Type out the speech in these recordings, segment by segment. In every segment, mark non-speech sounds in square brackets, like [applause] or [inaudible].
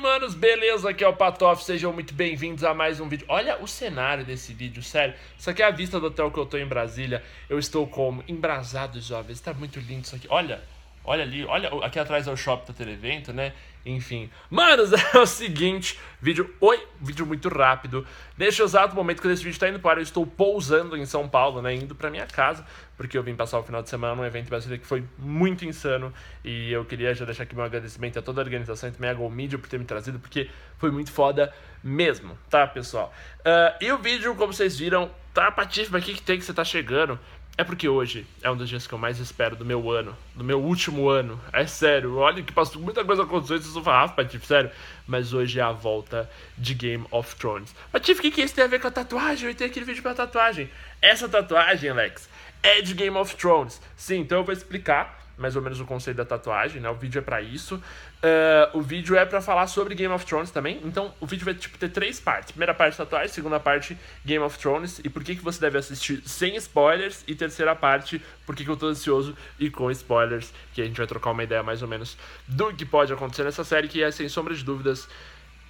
manos, beleza? Aqui é o Patoff, sejam muito bem-vindos a mais um vídeo. Olha o cenário desse vídeo, sério. Isso aqui é a vista do hotel que eu tô em Brasília. Eu estou como? Embrasado, jovens. Tá muito lindo isso aqui. Olha, Olha ali, olha aqui atrás é o shopping da Televento, né? Enfim. Manos, [laughs] é o seguinte, vídeo, oi, vídeo muito rápido. Neste exato momento que esse vídeo está indo para, eu estou pousando em São Paulo, né, indo para minha casa, porque eu vim passar o final de semana num evento brasileiro que foi muito insano e eu queria já deixar aqui meu agradecimento a toda a organização e também a GoMedia Media por ter me trazido, porque foi muito foda mesmo, tá, pessoal? Uh, e o vídeo, como vocês viram, tá patíssimo aqui que tem que você tá chegando. É porque hoje é um dos dias que eu mais espero do meu ano, do meu último ano. É sério, olha que passou muita coisa aconteceu e você fala, ah, Patife, tipo, sério. Mas hoje é a volta de Game of Thrones. Patife, o que, que isso tem a ver com a tatuagem? Eu tenho aquele vídeo pra tatuagem. Essa tatuagem, Alex, é de Game of Thrones. Sim, então eu vou explicar mais ou menos o conceito da tatuagem, né? O vídeo é para isso. Uh, o vídeo é para falar sobre Game of Thrones também. Então, o vídeo vai tipo, ter três partes. Primeira parte tatuagem, segunda parte Game of Thrones e por que, que você deve assistir sem spoilers e terceira parte por que, que eu tô ansioso e com spoilers, que a gente vai trocar uma ideia mais ou menos do que pode acontecer nessa série que é sem sombra de dúvidas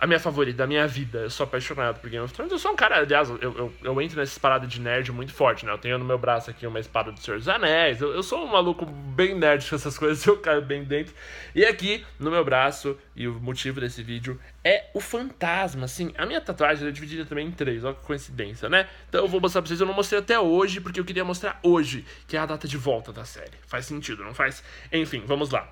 a minha favorita, a minha vida. Eu sou apaixonado por Game of Thrones. Eu sou um cara, aliás, eu, eu, eu entro nessa parada de nerd muito forte, né? Eu tenho no meu braço aqui uma espada do Senhor dos Anéis. Eu, eu sou um maluco bem nerd com essas [laughs] coisas, eu caio bem dentro. E aqui, no meu braço, e o motivo desse vídeo é o fantasma, assim. A minha tatuagem é dividida também em três, olha que coincidência, né? Então eu vou mostrar pra vocês, eu não mostrei até hoje, porque eu queria mostrar hoje, que é a data de volta da série. Faz sentido, não faz? Enfim, vamos lá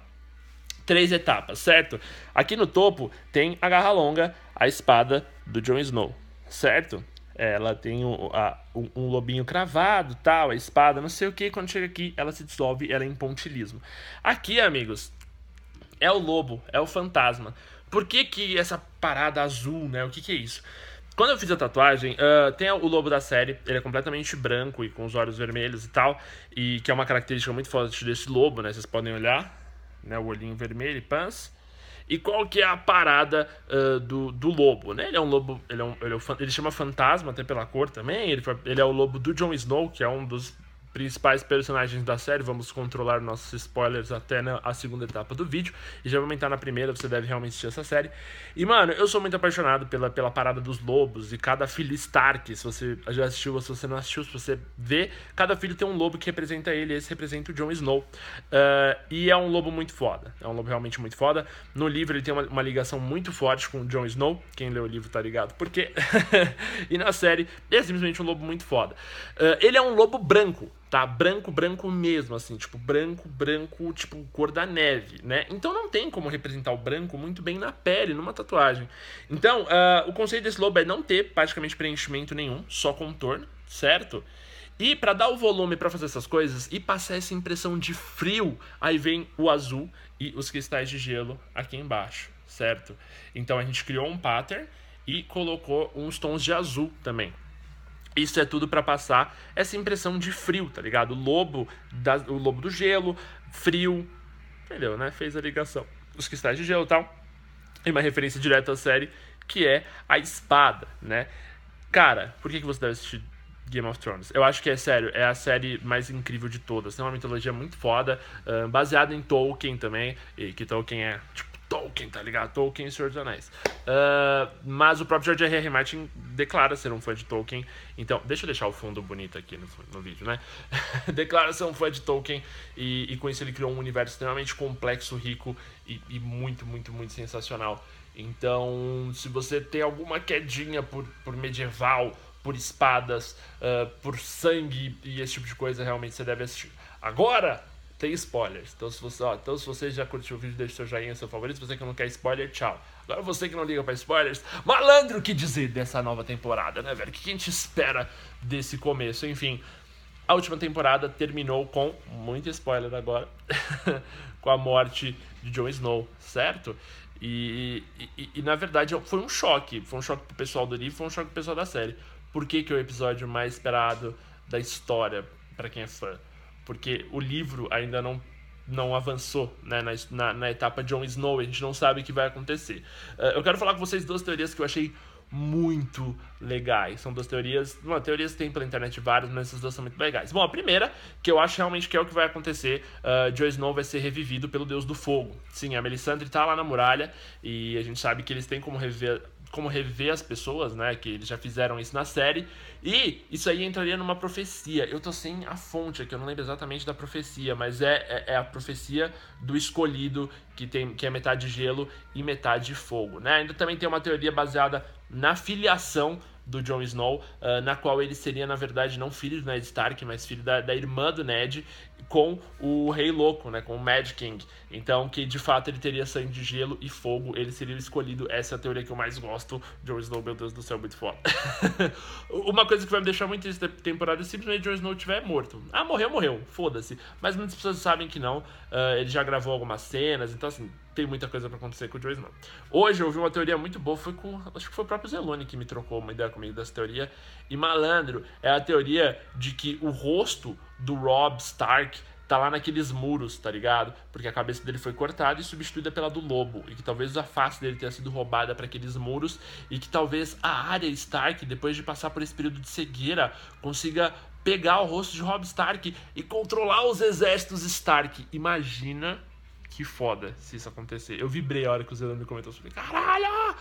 três etapas, certo? Aqui no topo tem a garra longa, a espada do Jon Snow, certo? Ela tem um, a, um, um lobinho cravado, tal, a espada, não sei o que. Quando chega aqui, ela se dissolve, ela é em pontilismo. Aqui, amigos, é o lobo, é o fantasma. Por que, que essa parada azul, né? O que, que é isso? Quando eu fiz a tatuagem, uh, tem o lobo da série, ele é completamente branco e com os olhos vermelhos e tal, e que é uma característica muito forte desse lobo, né? Vocês podem olhar, né? O olhinho vermelho, pans. E qual que é a parada uh, do, do lobo, né? Ele é um lobo, ele, é um, ele, é um, ele chama fantasma até pela cor também. Ele, ele é o lobo do Jon Snow, que é um dos principais personagens da série. Vamos controlar nossos spoilers até na, né, a segunda etapa do vídeo. E já vou entrar na primeira, você deve realmente assistir essa série. E, mano, eu sou muito apaixonado pela, pela parada dos lobos e cada filho Stark. Se você já assistiu, ou se você não assistiu, se você vê, cada filho tem um lobo que representa ele. Esse representa o Jon Snow. Uh, e é um lobo muito foda. É um lobo realmente muito foda. No livro ele tem uma, uma ligação muito forte com o Jon Snow. Quem leu o livro tá ligado. Porque. [laughs] e na série, ele é simplesmente um lobo muito foda. Uh, ele é um lobo branco tá? Branco, branco mesmo, assim, tipo, branco, branco, tipo, cor da neve, né? Então não tem como representar o branco muito bem na pele, numa tatuagem. Então, uh, o conceito desse lobo é não ter praticamente preenchimento nenhum, só contorno, certo? E para dar o volume para fazer essas coisas e passar essa impressão de frio, aí vem o azul e os cristais de gelo aqui embaixo, certo? Então a gente criou um pattern e colocou uns tons de azul também, isso é tudo para passar essa impressão de frio, tá ligado? O lobo, da, o lobo do gelo, frio, entendeu, né? Fez a ligação. Os cristais de gelo e tal. E uma referência direta à série, que é a espada, né? Cara, por que, que você deve assistir Game of Thrones. Eu acho que é sério, é a série mais incrível de todas. Tem uma mitologia muito foda, uh, baseada em Tolkien também, e que Tolkien é tipo, Tolkien, tá ligado? Tolkien e Senhor dos Anéis. Uh, mas o próprio George R. R. Martin declara ser um fã de Tolkien. Então, deixa eu deixar o fundo bonito aqui no, no vídeo, né? [laughs] declara ser um fã de Tolkien e, e, com isso ele criou um universo extremamente complexo, rico e, e muito, muito, muito sensacional. Então, se você tem alguma quedinha por, por medieval, por espadas, uh, por sangue e esse tipo de coisa, realmente você deve assistir. Agora, tem spoilers. Então se você, ó, então se você já curtiu o vídeo, deixa seu joinha, seu favorito. Se você que não quer spoiler, tchau. Agora você que não liga para spoilers, malandro, que dizer dessa nova temporada, né, velho? O que a gente espera desse começo? Enfim, a última temporada terminou com muito spoiler agora, [laughs] com a morte de Jon Snow, certo? E, e, e, na verdade foi um choque, foi um choque pro pessoal do livro, foi um choque pro pessoal da série. Por que, que é o episódio mais esperado da história para quem é fã? porque o livro ainda não não avançou né, na, na, na, etapa Jon Snow, a gente não sabe o que vai acontecer. Uh, eu quero falar com vocês duas teorias que eu achei muito legais. São duas teorias. Uma, teorias tem pela internet várias, mas essas duas são muito legais. Bom, a primeira, que eu acho realmente que é o que vai acontecer, uh, Jon Snow vai ser revivido pelo Deus do Fogo. Sim, a Melisandre tá lá na muralha e a gente sabe que eles têm como reviver como rever as pessoas, né? Que eles já fizeram isso na série. E isso aí entraria numa profecia. Eu tô sem a fonte aqui, eu não lembro exatamente da profecia, mas é, é, é a profecia do escolhido, que, tem, que é metade gelo e metade fogo, né? Ainda também tem uma teoria baseada na filiação do Jon Snow, uh, na qual ele seria, na verdade, não filho do Ned Stark, mas filho da, da irmã do Ned, com o Rei Louco, né, com o Mad King. Então, que de fato ele teria sangue de gelo e fogo, ele seria o escolhido. Essa é a teoria que eu mais gosto. Jon Snow, meu Deus do céu, muito foda. [laughs] Uma coisa que vai me deixar muito triste da temporada é simplesmente Jon Snow tiver morto. Ah, morreu, morreu, foda-se. Mas muitas pessoas sabem que não. Uh, ele já gravou algumas cenas, então assim, tem muita coisa para acontecer com o Joyce, não. Hoje eu ouvi uma teoria muito boa, foi com. Acho que foi o próprio Zelone que me trocou uma ideia comigo dessa teoria. E malandro, é a teoria de que o rosto do Rob Stark tá lá naqueles muros, tá ligado? Porque a cabeça dele foi cortada e substituída pela do lobo, e que talvez a face dele tenha sido roubada para aqueles muros, e que talvez a área Stark, depois de passar por esse período de cegueira, consiga pegar o rosto de Rob Stark e controlar os exércitos Stark. Imagina que foda se isso acontecer. Eu vibrei a hora que o me comentou. Falei, caralho!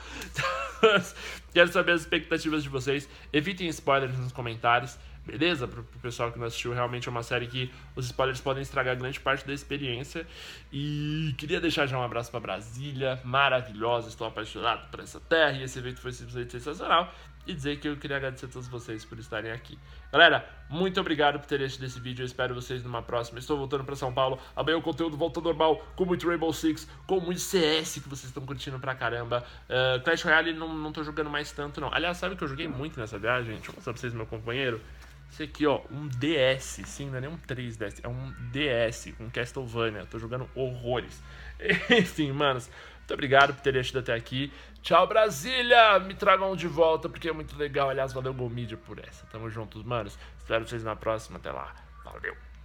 [laughs] Quero saber as expectativas de vocês. Evitem spoilers nos comentários, beleza? Pro, pro pessoal que não assistiu, realmente é uma série que os spoilers podem estragar grande parte da experiência. E queria deixar já um abraço para Brasília, maravilhosa. Estou apaixonado por essa terra e esse evento foi simplesmente sensacional e dizer que eu queria agradecer a todos vocês por estarem aqui. Galera, muito obrigado por terem assistido esse vídeo. Eu espero vocês numa próxima. Estou voltando para São Paulo. Amanhã o conteúdo volta normal com muito Rainbow Six, com muito CS que vocês estão curtindo pra caramba. Uh, Clash Royale não, não tô jogando mais tanto, não. Aliás, sabe que eu joguei muito nessa viagem? Deixa eu mostrar pra vocês meu companheiro. Esse aqui, ó, um DS, sim, não é nem um 3DS, é um DS com um Castlevania. Tô jogando horrores. [laughs] Enfim, manos, muito obrigado por ter assistido até aqui. Tchau, Brasília! Me tragam de volta porque é muito legal. Aliás, valeu Gomídia por essa. Tamo juntos, manos. Espero vocês na próxima. Até lá. Valeu!